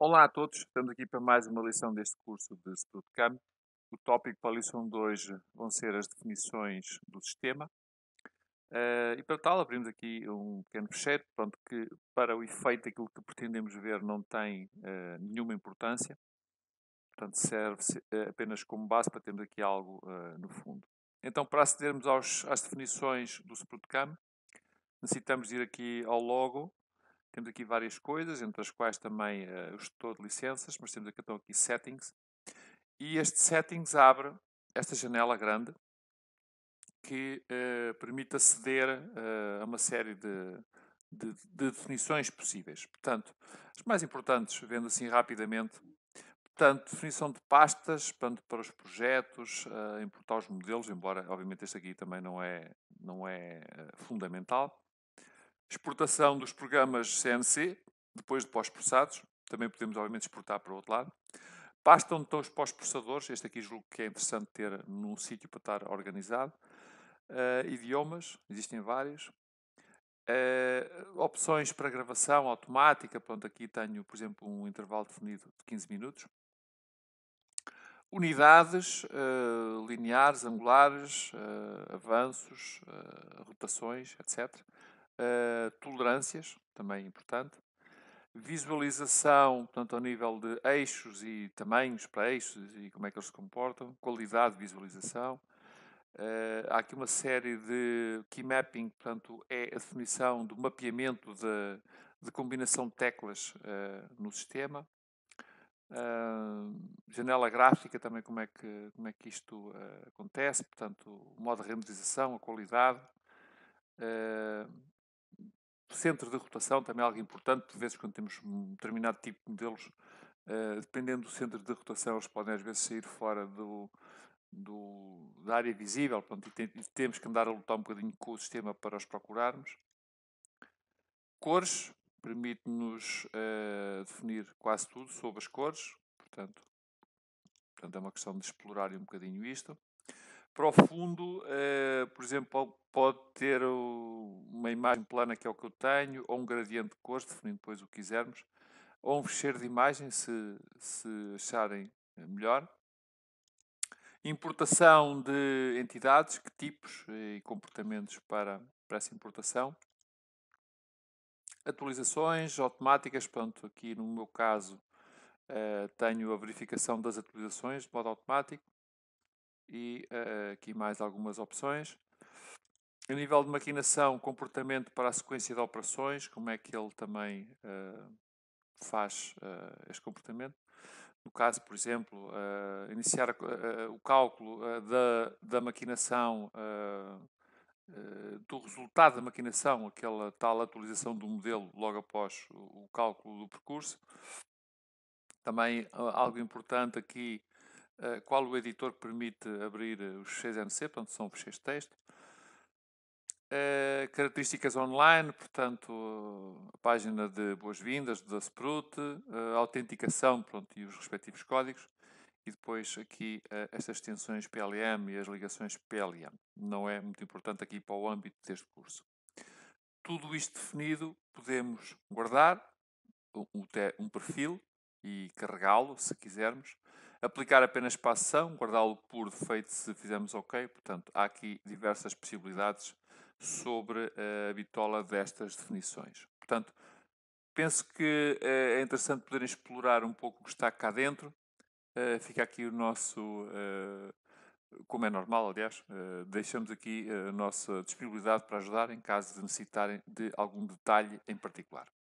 Olá a todos, estamos aqui para mais uma lição deste curso de SprutCam. O tópico para a lição de hoje vão ser as definições do sistema. Uh, e para tal, abrimos aqui um pequeno fecheiro, pronto, que para o efeito aquilo que pretendemos ver não tem uh, nenhuma importância. Portanto, serve uh, apenas como base para termos aqui algo no fundo. Então, para acedermos aos, às definições do SprutCam, necessitamos ir aqui ao logo temos aqui várias coisas, entre as quais também uh, o gestor de licenças, mas temos aqui, então aqui settings. E este settings abre esta janela grande que uh, permite aceder uh, a uma série de, de, de, definições possíveis. Portanto, as mais importantes, vendo assim rapidamente, portanto, definição de pastas portanto, para os projetos, uh, importar os modelos, embora obviamente este aqui também não é, não é fundamental exportação dos programas CNC, depois de pós-processados, também podemos, obviamente, exportar para o outro lado. onde então os pós-processadores, este aqui julgo que é interessante ter num sítio para estar organizado. Uh, idiomas, existem vários. Uh, opções para gravação automática, pronto, aqui tenho, por exemplo, um intervalo definido de 15 minutos. Unidades, uh, lineares, angulares, avanços, rotações, etc uh, tolerâncias, também importante, visualização, portanto, ao nível de eixos e tamanhos para eixos e como é que eles se comportam, qualidade de visualização. Uh, há aqui uma série de key mapping, portanto, é a definição do mapeamento de, de combinação de teclas uh, no sistema. Uh, janela gráfica também como é que como é que isto acontece portanto o modo de renderização a qualidade Centro de rotação também é algo importante, por vezes quando temos um determinado tipo de modelos, uh, dependendo do centro de rotação, eles podem às vezes sair fora do, do da área visível, portanto, tem, temos que andar a lutar um bocadinho com o sistema para os procurarmos. Cores, permite-nos uh, definir quase tudo sobre as cores, portanto, portanto é uma questão de explorar um bocadinho isto profundo, uh, por exemplo, pode ter uma imagem plana, que é o que eu tenho, ou um gradiente de cores, definindo depois o que quisermos, ou um fecheiro de imagem, se, se acharem eh, melhor. Importação de entidades, que tipos eh, e comportamentos para, para essa importação. Atualizações automáticas, portanto, aqui no meu caso uh, tenho a verificação das atualizações de modo automático e uh, aqui mais algumas opções. A nível de maquinação, comportamento para a sequência de operações, como é que ele também uh, faz uh, este comportamento. No caso, por exemplo, iniciar o cálculo da, da maquinação, do resultado da maquinação, aquela tal atualização do modelo logo após o, o cálculo do percurso. Também algo importante aqui eh, qual o editor permite abrir eh, os fecheiros NC, portanto são fecheiros de texto. Uh, características online, portanto, a página de boas-vindas da Sprout, uh, autenticação pronto, e os respectivos códigos, e depois aqui uh, estas extensões PLM e as ligações PLM. Não é muito importante aqui para o âmbito deste curso. Tudo isto definido, podemos guardar um, um perfil e carregá-lo, se quisermos, Aplicar apenas para a ação, guardá-lo por defeito se fizermos OK. Portanto, há aqui diversas possibilidades sobre eh, a bitola destas definições. Portanto, penso que eh, é interessante poderem explorar um pouco o que está cá dentro. Eh, fica aqui o nosso, como é normal, aliás, deixamos aqui a nossa disponibilidade para ajudar em caso de necessitarem de algum detalhe em particular.